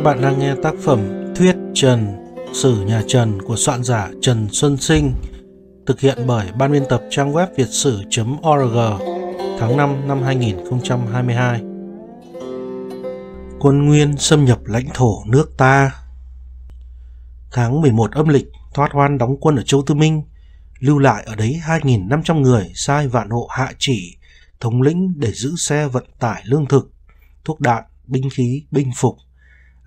các bạn đang nghe tác phẩm Thuyết Trần, Sử Nhà Trần của soạn giả Trần Xuân Sinh, thực hiện bởi ban biên tập trang web việt sử.org tháng 5 năm 2022. Quân Nguyên xâm nhập lãnh thổ nước ta Tháng 11 âm lịch, Thoát Hoan đóng quân ở Châu Tư Minh, lưu lại ở đấy 2.500 người sai vạn hộ hạ chỉ, thống lĩnh để giữ xe vận tải lương thực, thuốc đạn, binh khí, binh phục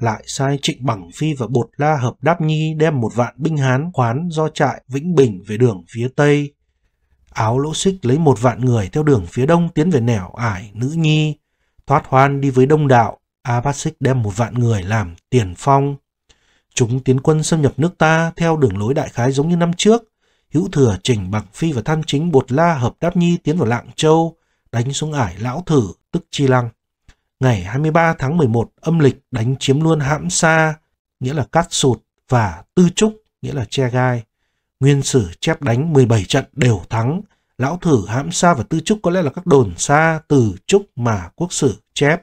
lại sai Trịnh Bằng Phi và Bột La Hợp Đáp Nhi đem một vạn binh Hán khoán do trại Vĩnh Bình về đường phía Tây. Áo lỗ xích lấy một vạn người theo đường phía Đông tiến về nẻo ải Nữ Nhi, thoát hoan đi với Đông Đạo, A Bát Xích đem một vạn người làm tiền phong. Chúng tiến quân xâm nhập nước ta theo đường lối đại khái giống như năm trước. Hữu thừa Trịnh Bằng Phi và Tham Chính Bột La Hợp Đáp Nhi tiến vào Lạng Châu, đánh xuống ải Lão Thử, tức Chi Lăng ngày 23 tháng 11 âm lịch đánh chiếm luôn hãm Sa, nghĩa là cắt Sụt, và Tư Trúc, nghĩa là Che Gai. Nguyên sử chép đánh 17 trận đều thắng. Lão thử hãm Sa và Tư Trúc có lẽ là các đồn Sa, Từ Trúc mà quốc sử chép.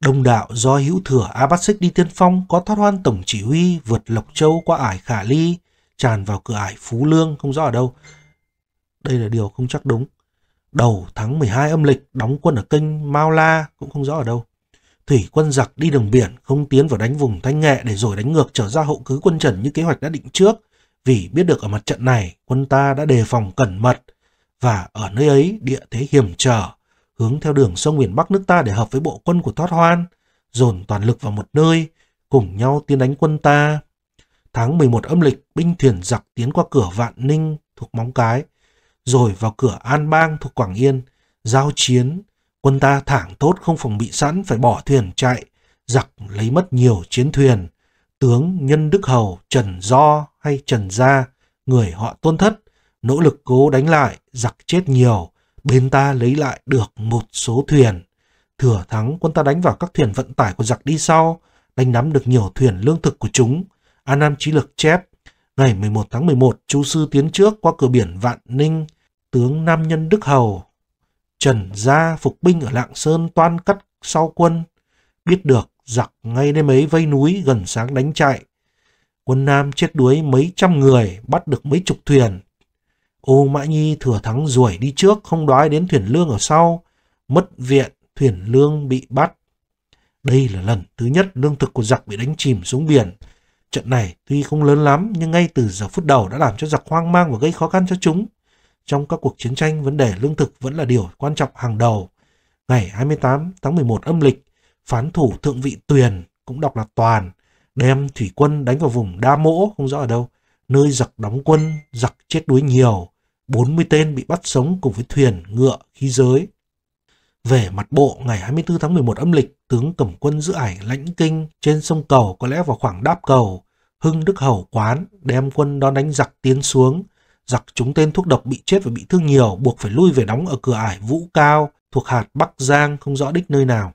Đông đạo do hữu thừa A Bát Xích đi tiên phong có thoát hoan tổng chỉ huy vượt Lộc Châu qua ải Khả Ly, tràn vào cửa ải Phú Lương không rõ ở đâu. Đây là điều không chắc đúng đầu tháng 12 âm lịch đóng quân ở kênh Mao La cũng không rõ ở đâu. Thủy quân giặc đi đường biển không tiến vào đánh vùng Thanh Nghệ để rồi đánh ngược trở ra hậu cứ quân Trần như kế hoạch đã định trước. Vì biết được ở mặt trận này quân ta đã đề phòng cẩn mật và ở nơi ấy địa thế hiểm trở hướng theo đường sông miền Bắc nước ta để hợp với bộ quân của Thoát Hoan dồn toàn lực vào một nơi cùng nhau tiến đánh quân ta. Tháng 11 âm lịch binh thuyền giặc tiến qua cửa Vạn Ninh thuộc Móng Cái rồi vào cửa An Bang thuộc Quảng Yên, giao chiến, quân ta thẳng tốt không phòng bị sẵn phải bỏ thuyền chạy, giặc lấy mất nhiều chiến thuyền. Tướng Nhân Đức Hầu Trần Do hay Trần Gia, người họ tôn thất, nỗ lực cố đánh lại, giặc chết nhiều, bên ta lấy lại được một số thuyền. Thừa thắng quân ta đánh vào các thuyền vận tải của giặc đi sau, đánh nắm được nhiều thuyền lương thực của chúng. An Nam Chí Lực chép, Ngày 11 tháng 11, chú sư tiến trước qua cửa biển Vạn Ninh, tướng Nam Nhân Đức Hầu, Trần Gia phục binh ở Lạng Sơn toan cắt sau quân. Biết được, giặc ngay đêm ấy vây núi gần sáng đánh chạy. Quân Nam chết đuối mấy trăm người, bắt được mấy chục thuyền. Ô Mã Nhi thừa thắng ruổi đi trước, không đói đến thuyền lương ở sau. Mất viện, thuyền lương bị bắt. Đây là lần thứ nhất lương thực của giặc bị đánh chìm xuống biển. Trận này tuy không lớn lắm nhưng ngay từ giờ phút đầu đã làm cho giặc hoang mang và gây khó khăn cho chúng. Trong các cuộc chiến tranh, vấn đề lương thực vẫn là điều quan trọng hàng đầu. Ngày 28 tháng 11 âm lịch, phán thủ thượng vị Tuyền, cũng đọc là Toàn, đem thủy quân đánh vào vùng Đa Mỗ, không rõ ở đâu, nơi giặc đóng quân, giặc chết đuối nhiều, 40 tên bị bắt sống cùng với thuyền, ngựa, khí giới. Về mặt bộ, ngày 24 tháng 11 âm lịch, tướng cầm quân giữ ải lãnh kinh trên sông Cầu có lẽ vào khoảng đáp cầu, Hưng Đức Hầu quán đem quân đón đánh giặc tiến xuống. Giặc chúng tên thuốc độc bị chết và bị thương nhiều, buộc phải lui về đóng ở cửa ải Vũ Cao, thuộc hạt Bắc Giang, không rõ đích nơi nào.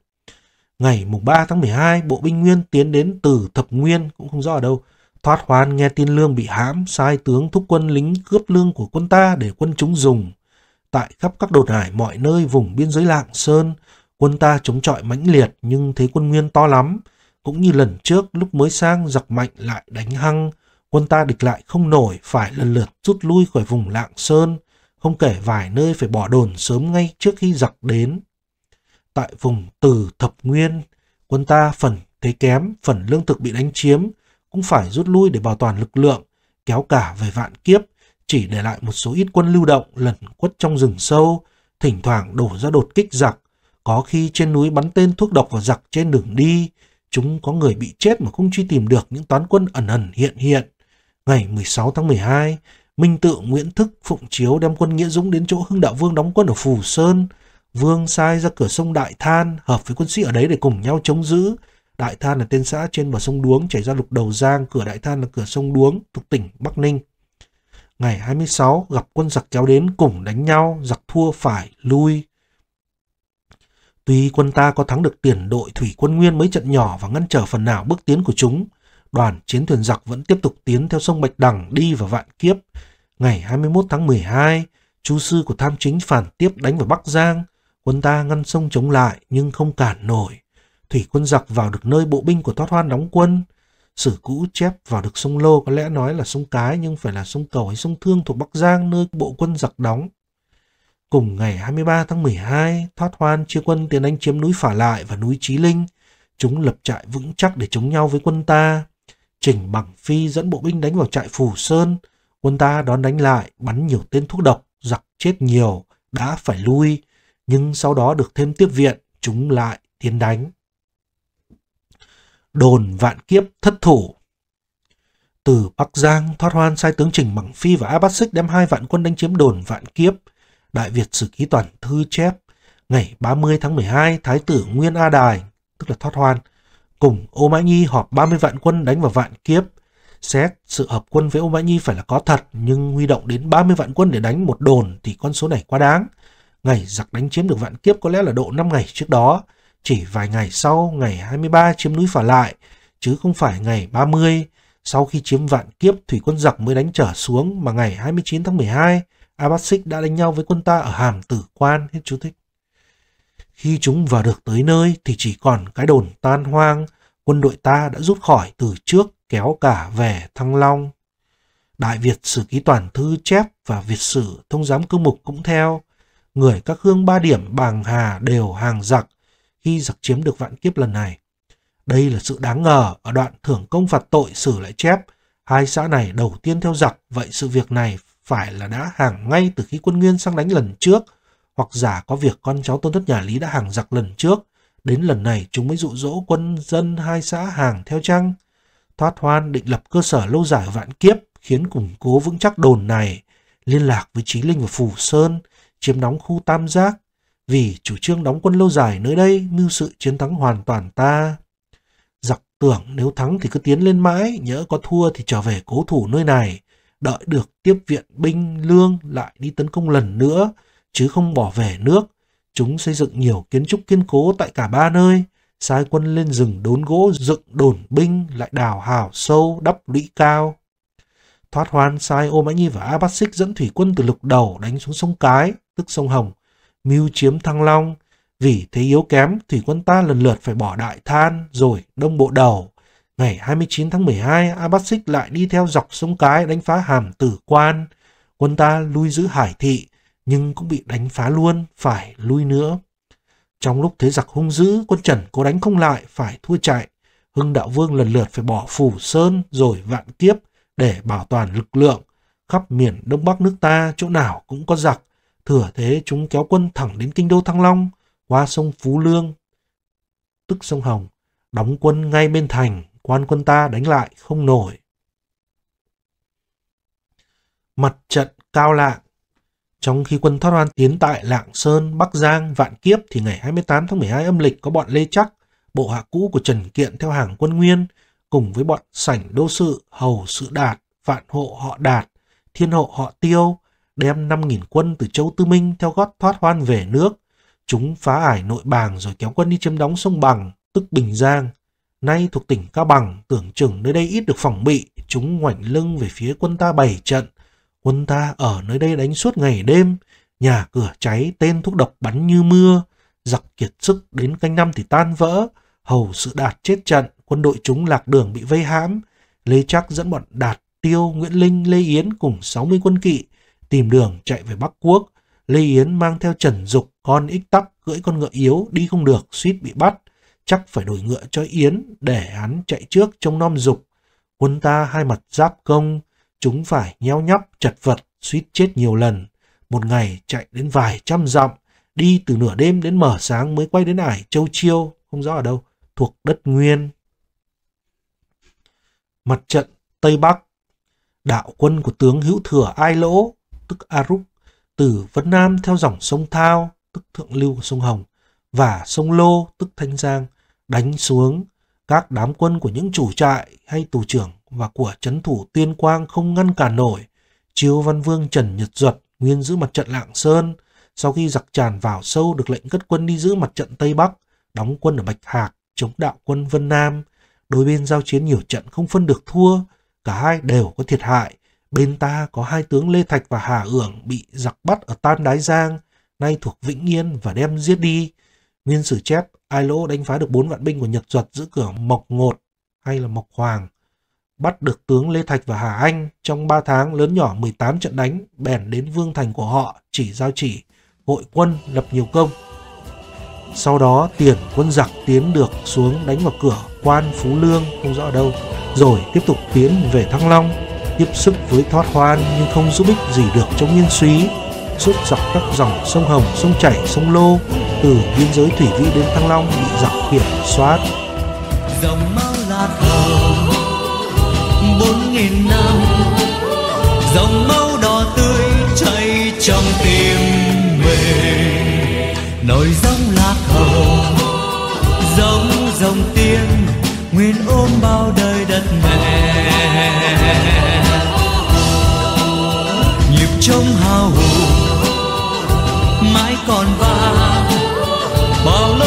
Ngày mùng 3 tháng 12, bộ binh Nguyên tiến đến từ Thập Nguyên, cũng không rõ ở đâu. Thoát hoan nghe tin lương bị hãm, sai tướng thúc quân lính cướp lương của quân ta để quân chúng dùng tại khắp các đồn hải mọi nơi vùng biên giới Lạng Sơn, quân ta chống chọi mãnh liệt nhưng thấy quân Nguyên to lắm, cũng như lần trước lúc mới sang giặc mạnh lại đánh hăng, quân ta địch lại không nổi phải lần lượt rút lui khỏi vùng Lạng Sơn, không kể vài nơi phải bỏ đồn sớm ngay trước khi giặc đến. Tại vùng Từ Thập Nguyên, quân ta phần thế kém, phần lương thực bị đánh chiếm, cũng phải rút lui để bảo toàn lực lượng, kéo cả về vạn kiếp, chỉ để lại một số ít quân lưu động lẩn quất trong rừng sâu, thỉnh thoảng đổ ra đột kích giặc, có khi trên núi bắn tên thuốc độc vào giặc trên đường đi, chúng có người bị chết mà không truy tìm được những toán quân ẩn ẩn hiện hiện. Ngày 16 tháng 12, Minh Tự Nguyễn Thức Phụng Chiếu đem quân Nghĩa Dũng đến chỗ Hưng Đạo Vương đóng quân ở Phù Sơn. Vương sai ra cửa sông Đại Than hợp với quân sĩ ở đấy để cùng nhau chống giữ. Đại Than là tên xã trên bờ sông Đuống chảy ra lục đầu Giang, cửa Đại Than là cửa sông Đuống thuộc tỉnh Bắc Ninh. Ngày 26 gặp quân giặc kéo đến cùng đánh nhau, giặc thua phải lui. Tuy quân ta có thắng được tiền đội thủy quân nguyên mấy trận nhỏ và ngăn trở phần nào bước tiến của chúng, đoàn chiến thuyền giặc vẫn tiếp tục tiến theo sông Bạch Đằng đi vào vạn kiếp. Ngày 21 tháng 12, chú sư của tham chính phản tiếp đánh vào Bắc Giang. Quân ta ngăn sông chống lại nhưng không cản nổi. Thủy quân giặc vào được nơi bộ binh của Thoát Hoan đóng quân sử cũ chép vào được sông Lô có lẽ nói là sông Cái nhưng phải là sông Cầu hay sông Thương thuộc Bắc Giang nơi bộ quân giặc đóng. Cùng ngày 23 tháng 12, Thoát Hoan chia quân tiến đánh chiếm núi Phả Lại và núi Chí Linh. Chúng lập trại vững chắc để chống nhau với quân ta. Trình Bằng Phi dẫn bộ binh đánh vào trại Phủ Sơn. Quân ta đón đánh lại, bắn nhiều tên thuốc độc, giặc chết nhiều, đã phải lui. Nhưng sau đó được thêm tiếp viện, chúng lại tiến đánh đồn vạn kiếp thất thủ. Từ Bắc Giang, Thoát Hoan sai tướng Trình Bằng Phi và A Bát Xích đem hai vạn quân đánh chiếm đồn vạn kiếp. Đại Việt Sử Ký Toàn Thư chép, ngày 30 tháng 12, Thái tử Nguyên A Đài, tức là Thoát Hoan, cùng Ô Mã Nhi họp 30 vạn quân đánh vào vạn kiếp. Xét sự hợp quân với Ô Mã Nhi phải là có thật, nhưng huy động đến 30 vạn quân để đánh một đồn thì con số này quá đáng. Ngày giặc đánh chiếm được vạn kiếp có lẽ là độ 5 ngày trước đó, chỉ vài ngày sau, ngày 23 chiếm núi phả lại, chứ không phải ngày 30, sau khi chiếm vạn kiếp thủy quân giặc mới đánh trở xuống mà ngày 29 tháng 12, abbasic đã đánh nhau với quân ta ở hàm tử quan hết chú thích. Khi chúng vào được tới nơi thì chỉ còn cái đồn tan hoang, quân đội ta đã rút khỏi từ trước kéo cả về Thăng Long. Đại Việt Sử Ký Toàn Thư chép và Việt Sử Thông Giám Cương Mục cũng theo. Người các hương ba điểm bàng hà đều hàng giặc, khi giặc chiếm được vạn kiếp lần này. Đây là sự đáng ngờ ở đoạn thưởng công phạt tội sử lại chép, hai xã này đầu tiên theo giặc, vậy sự việc này phải là đã hàng ngay từ khi quân Nguyên sang đánh lần trước, hoặc giả có việc con cháu tôn thất nhà Lý đã hàng giặc lần trước, đến lần này chúng mới dụ dỗ quân dân hai xã hàng theo chăng. Thoát hoan định lập cơ sở lâu dài vạn kiếp, khiến củng cố vững chắc đồn này, liên lạc với Chí Linh và Phủ Sơn, chiếm đóng khu Tam Giác, vì chủ trương đóng quân lâu dài nơi đây mưu sự chiến thắng hoàn toàn ta. Giặc tưởng nếu thắng thì cứ tiến lên mãi, nhỡ có thua thì trở về cố thủ nơi này, đợi được tiếp viện binh lương lại đi tấn công lần nữa, chứ không bỏ về nước. Chúng xây dựng nhiều kiến trúc kiên cố tại cả ba nơi, sai quân lên rừng đốn gỗ dựng đồn binh lại đào hào sâu đắp lũy cao. Thoát hoan sai Ô Mã Nhi và A Bát Xích dẫn thủy quân từ lục đầu đánh xuống sông Cái, tức sông Hồng, mưu chiếm Thăng Long. Vì thế yếu kém, thủy quân ta lần lượt phải bỏ Đại Than rồi Đông Bộ Đầu. Ngày 29 tháng 12, A Bát lại đi theo dọc sông Cái đánh phá hàm tử quan. Quân ta lui giữ hải thị, nhưng cũng bị đánh phá luôn, phải lui nữa. Trong lúc thế giặc hung dữ, quân Trần cố đánh không lại, phải thua chạy. Hưng Đạo Vương lần lượt phải bỏ Phủ Sơn rồi Vạn Kiếp để bảo toàn lực lượng. Khắp miền Đông Bắc nước ta, chỗ nào cũng có giặc, Thừa thế chúng kéo quân thẳng đến kinh đô Thăng Long, qua sông Phú Lương, tức sông Hồng, đóng quân ngay bên thành, quan quân ta đánh lại không nổi. Mặt trận Cao Lạng Trong khi quân Thoát Hoan tiến tại Lạng Sơn, Bắc Giang, Vạn Kiếp thì ngày 28 tháng 12 âm lịch có bọn Lê Chắc, bộ hạ cũ của Trần Kiện theo hàng quân Nguyên, cùng với bọn Sảnh Đô Sự, Hầu Sự Đạt, Vạn Hộ họ Đạt, Thiên Hộ họ Tiêu, đem 5.000 quân từ châu Tư Minh theo gót thoát hoan về nước. Chúng phá ải nội bàng rồi kéo quân đi chiếm đóng sông Bằng, tức Bình Giang. Nay thuộc tỉnh Cao Bằng, tưởng chừng nơi đây ít được phòng bị, chúng ngoảnh lưng về phía quân ta bảy trận. Quân ta ở nơi đây đánh suốt ngày đêm, nhà cửa cháy, tên thuốc độc bắn như mưa. Giặc kiệt sức đến canh năm thì tan vỡ, hầu sự đạt chết trận, quân đội chúng lạc đường bị vây hãm. Lê Trác dẫn bọn Đạt, Tiêu, Nguyễn Linh, Lê Yến cùng 60 quân kỵ tìm đường chạy về Bắc Quốc. Lê Yến mang theo Trần Dục, con ích tắc, cưỡi con ngựa yếu, đi không được, suýt bị bắt. Chắc phải đổi ngựa cho Yến, để hắn chạy trước trong non Dục. Quân ta hai mặt giáp công, chúng phải nheo nhóc, chật vật, suýt chết nhiều lần. Một ngày chạy đến vài trăm dặm, đi từ nửa đêm đến mở sáng mới quay đến ải Châu Chiêu, không rõ ở đâu, thuộc đất Nguyên. Mặt trận Tây Bắc Đạo quân của tướng Hữu Thừa Ai Lỗ tức Aruk, từ Vân Nam theo dòng sông Thao, tức thượng lưu của sông Hồng, và sông Lô, tức Thanh Giang, đánh xuống các đám quân của những chủ trại hay tù trưởng và của chấn thủ Tiên quang không ngăn cản nổi. Chiếu Văn Vương Trần Nhật Duật nguyên giữ mặt trận Lạng Sơn, sau khi giặc tràn vào sâu được lệnh cất quân đi giữ mặt trận Tây Bắc, đóng quân ở Bạch Hạc, chống đạo quân Vân Nam. Đôi bên giao chiến nhiều trận không phân được thua, cả hai đều có thiệt hại, Bên ta có hai tướng Lê Thạch và Hà Ưởng bị giặc bắt ở Tam Đái Giang, nay thuộc Vĩnh Yên và đem giết đi. Nguyên sử chép, Ai Lỗ đánh phá được bốn vạn binh của Nhật Duật giữ cửa Mộc Ngột hay là Mộc Hoàng. Bắt được tướng Lê Thạch và Hà Anh trong ba tháng lớn nhỏ 18 trận đánh, bèn đến vương thành của họ chỉ giao chỉ, hội quân lập nhiều công. Sau đó tiền quân giặc tiến được xuống đánh vào cửa quan Phú Lương không rõ đâu, rồi tiếp tục tiến về Thăng Long tiếp sức với thoát hoan nhưng không giúp ích gì được trong nhân suý suốt dọc các dòng sông Hồng, sông Chảy, sông Lô, từ biên giới Thủy Vĩ đến Thăng Long bị giặc kiểm soát. Dòng máu lạc hồ, bốn nghìn năm, dòng máu đỏ tươi chảy trong tim mình. Nổi dòng lạc hồ, dòng dòng tiên, nguyện ôm bao đời đất mẹ trong hào hùng mãi còn vàng. bao lâu